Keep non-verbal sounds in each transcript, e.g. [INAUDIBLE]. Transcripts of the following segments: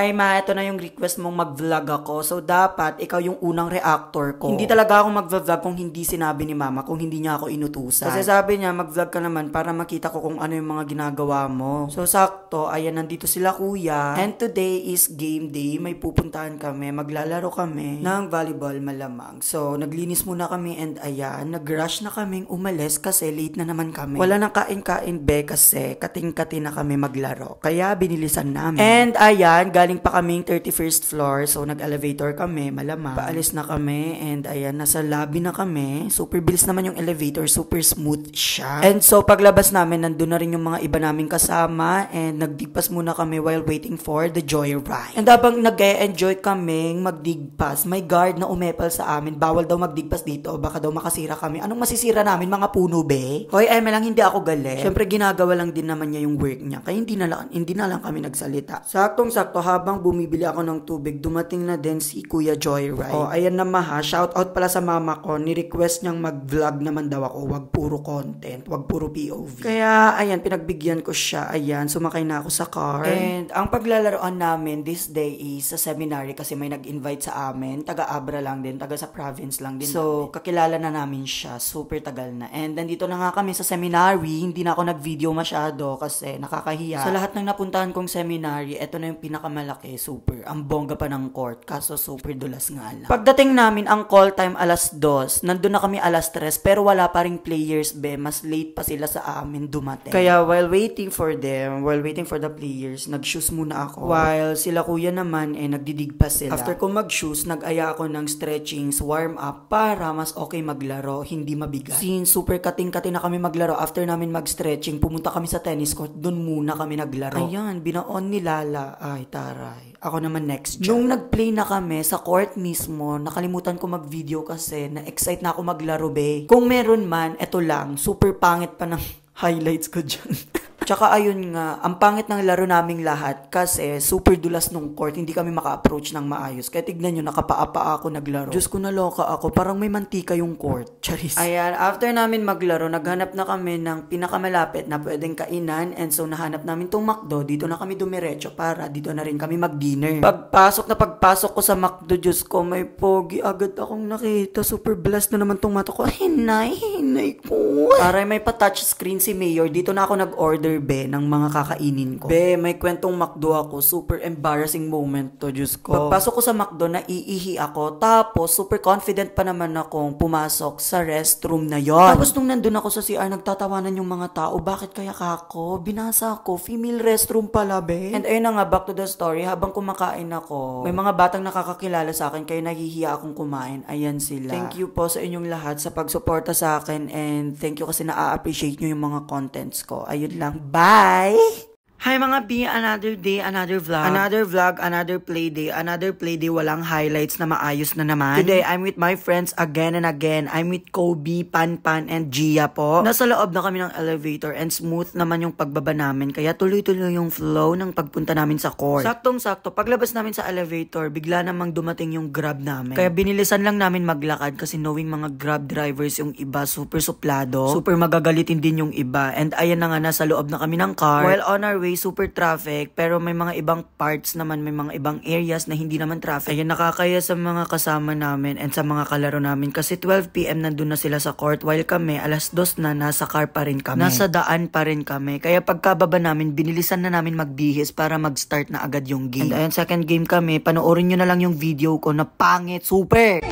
ay ma, ito na yung request mong mag-vlog ako. So, dapat ikaw yung unang reactor ko. Hindi talaga ako mag-vlog kung hindi sinabi ni mama, kung hindi niya ako inutusan. Kasi sabi niya, mag-vlog ka naman para makita ko kung ano yung mga ginagawa mo. So, sakto, ayan, nandito sila kuya. And today is game day. May pupuntahan kami. Maglalaro kami ng volleyball malamang. So, naglinis muna kami and ayan, nag-rush na kaming umalis kasi late na naman kami. Wala nang kain-kain be kasi kating-kati na kami maglaro. Kaya binilisan namin. And ayan, galing galing pa kaming 31st floor, so nag-elevator kami, malamang. Paalis na kami, and ayan, nasa lobby na kami. Super bilis naman yung elevator, super smooth siya. And so, paglabas namin, nandun na rin yung mga iba naming kasama, and nagdigpas muna kami while waiting for the joyride. And habang nag-enjoy kaming magdigpas, may guard na umepal sa amin, bawal daw magdigpas dito, baka daw makasira kami. Anong masisira namin, mga puno be? Hoy, Emma lang, hindi ako galit. Siyempre, ginagawa lang din naman niya yung work niya, kaya hindi na lang, hindi na lang kami nagsalita. Saktong-sakto, habang bumibili ako ng tubig, dumating na din si Kuya Joy, right? Oh, ayan na maha. Shout out pala sa mama ko. Ni-request niyang mag-vlog naman daw ako. Wag puro content. Wag puro POV. Kaya, ayan, pinagbigyan ko siya. Ayan, sumakay na ako sa car. And ang paglalaroan namin this day is sa seminary kasi may nag-invite sa amin. Taga Abra lang din. Taga sa province lang din. So, namin. kakilala na namin siya. Super tagal na. And nandito na nga kami sa seminary. Hindi na ako nag-video masyado kasi nakakahiya. Sa lahat ng napuntahan kong seminary, eto na yung pinakamal malaki, super. Ang bongga pa ng court, kaso super dulas nga lang. Pagdating namin, ang call time alas 2, nandun na kami alas 3, pero wala pa rin players, be. Mas late pa sila sa amin dumating. Kaya while waiting for them, while waiting for the players, nag-shoes muna ako. While sila kuya naman, eh, nagdidig pa sila. After ko mag-shoes, nag-aya ako ng stretchings, warm up, para mas okay maglaro, hindi mabigat. Since super kating-kating na kami maglaro, after namin mag-stretching, pumunta kami sa tennis court, dun muna kami naglaro. Ayan, binaon ni Lala. Ay, ta Aray. Ako naman next year. Nung nag-play na kami sa court mismo, nakalimutan ko mag-video kasi na-excite na ako maglaro, be. Kung meron man, eto lang, super pangit pa ng [LAUGHS] highlights ko dyan. [LAUGHS] Tsaka ayun nga, ang pangit ng laro naming lahat kasi super dulas nung court, hindi kami maka-approach ng maayos. Kaya tignan nyo, nakapaapa ako naglaro. Diyos ko naloka ako, parang may mantika yung court. [LAUGHS] Charis. Ayan, after namin maglaro, naghanap na kami ng pinakamalapit na pwedeng kainan and so nahanap namin tong McDo. Dito na kami dumiretso para dito na rin kami mag-dinner. Pagpasok na pagpasok ko sa McDo, Diyos ko, may pogi agad akong nakita. Super blessed na naman tong mata ko. Hinay, hinay ko. Aray, may pa-touch screen si Mayor. Dito na ako nag-order be, ng mga kakainin ko. Be, may kwentong McDo ako. Super embarrassing moment to, Diyos ko. Pagpasok ko sa McDo, naiihi ako. Tapos, super confident pa naman akong pumasok sa restroom na yon. Tapos, nung nandun ako sa CR, nagtatawanan yung mga tao. Bakit kaya ako? Binasa ako. Female restroom pala, be. And ayun na nga, back to the story. Habang kumakain ako, may mga batang nakakakilala sa akin kaya nahihiya akong kumain. Ayan sila. Thank you po sa inyong lahat sa pagsuporta sa akin and thank you kasi na-appreciate nyo yung mga contents ko. Ayun lang. Bye. Hi mga B, another day, another vlog. Another vlog, another play day, another play day, walang highlights na maayos na naman. Today, I'm with my friends again and again. I'm with Kobe, Panpan, and Gia po. Nasa loob na kami ng elevator and smooth naman yung pagbaba namin. Kaya tuloy-tuloy yung flow ng pagpunta namin sa court. Saktong-sakto, paglabas namin sa elevator, bigla namang dumating yung grab namin. Kaya binilisan lang namin maglakad kasi knowing mga grab drivers yung iba, super suplado. Super magagalitin din yung iba. And ayan na nga, nasa loob na kami ng car. While on our way, highway, super traffic, pero may mga ibang parts naman, may mga ibang areas na hindi naman traffic. Ayun, nakakaya sa mga kasama namin and sa mga kalaro namin kasi 12pm nandun na sila sa court while kami, alas dos na, nasa car pa rin kami. Nasa daan pa rin kami. Kaya pagkababa namin, binilisan na namin magbihis para mag-start na agad yung game. And ayun, second game kami, panoorin nyo na lang yung video ko na pangit, super!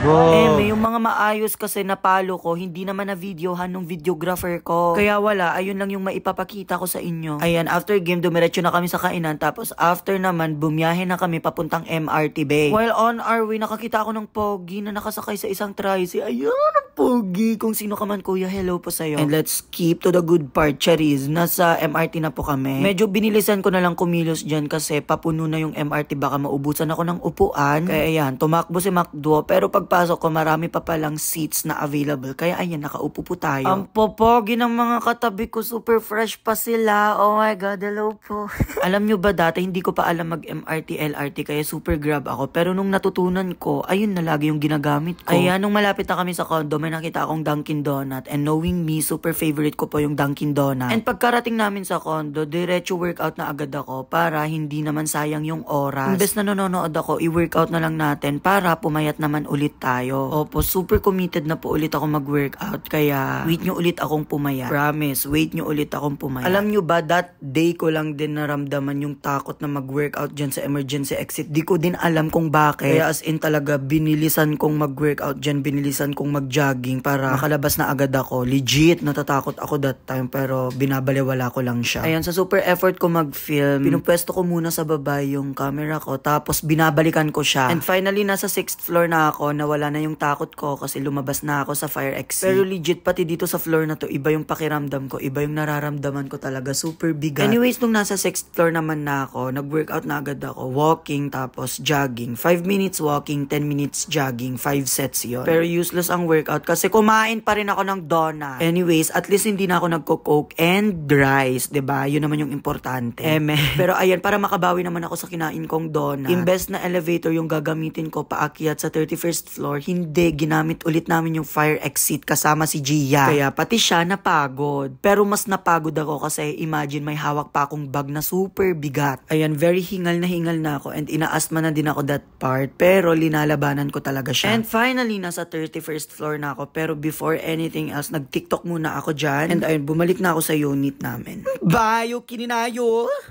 Wow. Eme, eh, yung mga maayos kasi napalo ko, hindi naman na videohan ng videographer ko. Kaya wala, ayun lang yung maipapakita ko sa inyo. Ayan, after game, dumiretso na kami sa kainan. Tapos after naman, bumiyahe na kami papuntang MRT Bay. While on our way, nakakita ako ng pogi na nakasakay sa isang tricy. Ayun, ang pogi. Kung sino ka man, kuya, hello po sa'yo. And let's keep to the good part, Charis. Nasa MRT na po kami. Medyo binilisan ko na lang kumilos dyan kasi papuno na yung MRT. Baka maubusan ako ng upuan. Kaya ayan, tumakbo si Macdo. Pero pag pagpasok ko, marami pa palang seats na available. Kaya ayan, nakaupo po tayo. Ang popogi ng mga katabi ko, super fresh pa sila. Oh my God, hello po. [LAUGHS] alam nyo ba dati, hindi ko pa alam mag-MRT, LRT, kaya super grab ako. Pero nung natutunan ko, ayun na lagi yung ginagamit ko. Ayan, nung malapit na kami sa condo, may nakita akong Dunkin' Donut. And knowing me, super favorite ko po yung Dunkin' Donut. And pagkarating namin sa condo, diretso workout na agad ako para hindi naman sayang yung oras. Imbes na nanonood ako, i-workout na lang natin para pumayat naman ulit tayo. Opo, super committed na po ulit ako mag-workout. Kaya, wait nyo ulit akong pumaya. Promise, wait nyo ulit akong pumaya. Alam nyo ba, that day ko lang din naramdaman yung takot na mag-workout dyan sa emergency exit. Di ko din alam kung bakit. Kaya as in talaga, binilisan kong mag-workout dyan, binilisan kong mag-jogging para makalabas na agad ako. Legit, natatakot ako that time pero binabalewala ko lang siya. Ayan, sa super effort ko mag-film, pinupwesto ko muna sa baba yung camera ko tapos binabalikan ko siya. And finally, nasa 6th floor na ako na nawala na yung takot ko kasi lumabas na ako sa fire exit. Pero legit, pati dito sa floor na to, iba yung pakiramdam ko, iba yung nararamdaman ko talaga, super bigat. Anyways, nung nasa 6th floor naman na ako, nag-workout na agad ako, walking, tapos jogging. 5 minutes walking, 10 minutes jogging, 5 sets yon. Pero useless ang workout kasi kumain pa rin ako ng donut. Anyways, at least hindi na ako nagko-coke and rice, ba diba? Yun naman yung importante. Eme. [LAUGHS] Pero ayan, para makabawi naman ako sa kinain kong donut, imbes na elevator yung gagamitin ko paakyat sa 31st floor, Lord, hindi ginamit ulit namin yung fire exit kasama si Gia. Kaya pati siya napagod. Pero mas napagod ako kasi imagine may hawak pa akong bag na super bigat. Ayan, very hingal na hingal na ako and inaasma na din ako that part. Pero linalabanan ko talaga siya. And finally, nasa 31st floor na ako. Pero before anything else, nag-tiktok muna ako dyan. And ayun, bumalik na ako sa unit namin. Bayo, kininayo!